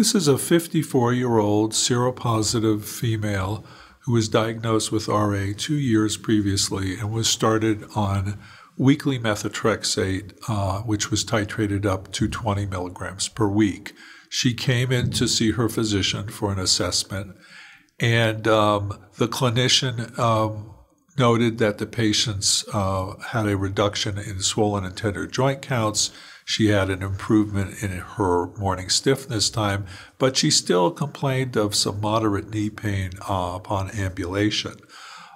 This is a 54 year old seropositive female who was diagnosed with RA two years previously and was started on weekly methotrexate, uh, which was titrated up to 20 milligrams per week. She came in to see her physician for an assessment, and um, the clinician um, noted that the patients uh, had a reduction in swollen and tender joint counts. She had an improvement in her morning stiffness time, but she still complained of some moderate knee pain uh, upon ambulation.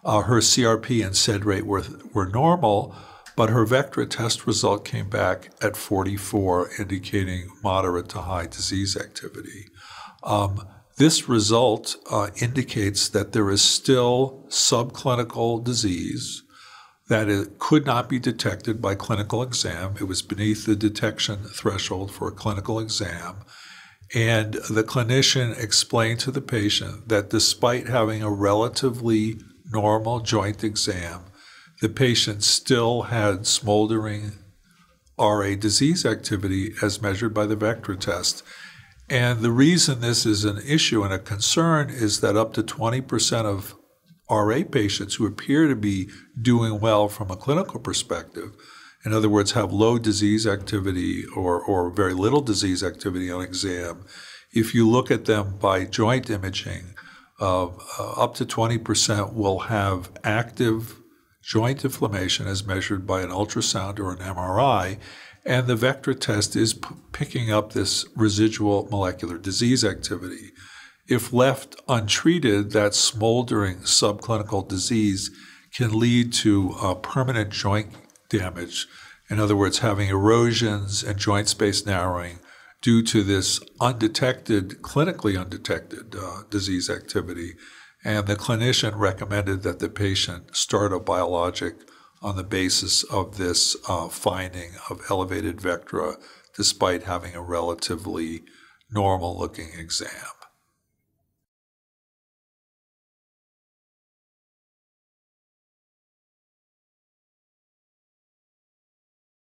Uh, her CRP and SED rate were, were normal, but her Vectra test result came back at 44, indicating moderate to high disease activity. Um, this result uh, indicates that there is still subclinical disease that it could not be detected by clinical exam. It was beneath the detection threshold for a clinical exam. And the clinician explained to the patient that despite having a relatively normal joint exam, the patient still had smoldering RA disease activity as measured by the Vectra test. And the reason this is an issue and a concern is that up to 20% of RA patients who appear to be doing well from a clinical perspective, in other words, have low disease activity or, or very little disease activity on exam, if you look at them by joint imaging, uh, uh, up to 20% will have active joint inflammation as measured by an ultrasound or an MRI, and the Vectra test is picking up this residual molecular disease activity. If left untreated, that smoldering subclinical disease can lead to uh, permanent joint damage. In other words, having erosions and joint space narrowing due to this undetected, clinically undetected uh, disease activity. And the clinician recommended that the patient start a biologic on the basis of this uh, finding of elevated vectra despite having a relatively normal looking exam.